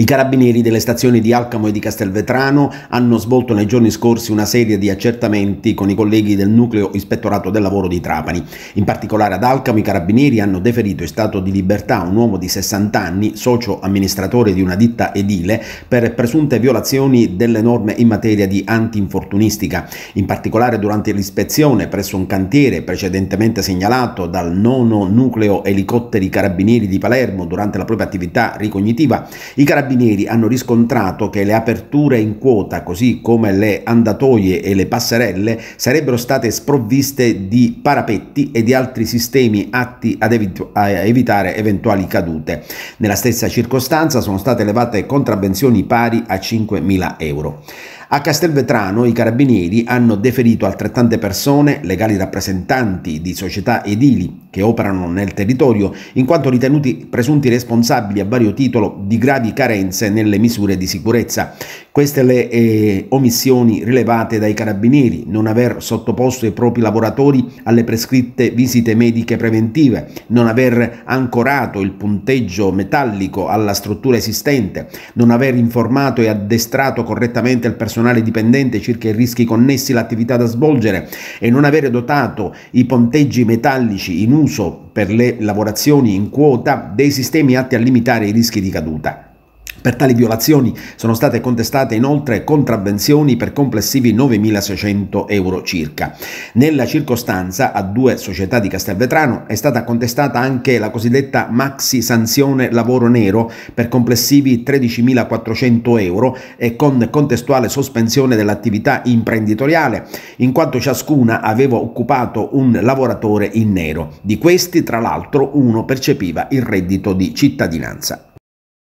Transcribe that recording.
I carabinieri delle stazioni di Alcamo e di Castelvetrano hanno svolto nei giorni scorsi una serie di accertamenti con i colleghi del nucleo ispettorato del lavoro di Trapani. In particolare ad Alcamo i carabinieri hanno deferito in stato di libertà un uomo di 60 anni, socio amministratore di una ditta edile, per presunte violazioni delle norme in materia di antinfortunistica. In particolare durante l'ispezione presso un cantiere precedentemente segnalato dal nono nucleo elicotteri carabinieri di Palermo durante la propria attività ricognitiva, i carabinieri carabinieri hanno riscontrato che le aperture in quota, così come le andatoie e le passerelle, sarebbero state sprovviste di parapetti e di altri sistemi atti ad evit evitare eventuali cadute. Nella stessa circostanza sono state elevate contrabbenzioni pari a 5.000 euro. A Castelvetrano i carabinieri hanno deferito altrettante persone, legali rappresentanti di società edili che operano nel territorio, in quanto ritenuti presunti responsabili a vario titolo di gravi carenze nelle misure di sicurezza. Queste le eh, omissioni rilevate dai carabinieri, non aver sottoposto i propri lavoratori alle prescritte visite mediche preventive, non aver ancorato il punteggio metallico alla struttura esistente, non aver informato e addestrato correttamente il personale personale dipendente circa i rischi connessi all'attività da svolgere e non avere dotato i ponteggi metallici in uso per le lavorazioni in quota dei sistemi atti a limitare i rischi di caduta. Per tali violazioni sono state contestate inoltre contravvenzioni per complessivi 9.600 euro circa. Nella circostanza a due società di Castelvetrano è stata contestata anche la cosiddetta maxi sanzione lavoro nero per complessivi 13.400 euro e con contestuale sospensione dell'attività imprenditoriale, in quanto ciascuna aveva occupato un lavoratore in nero. Di questi, tra l'altro, uno percepiva il reddito di cittadinanza.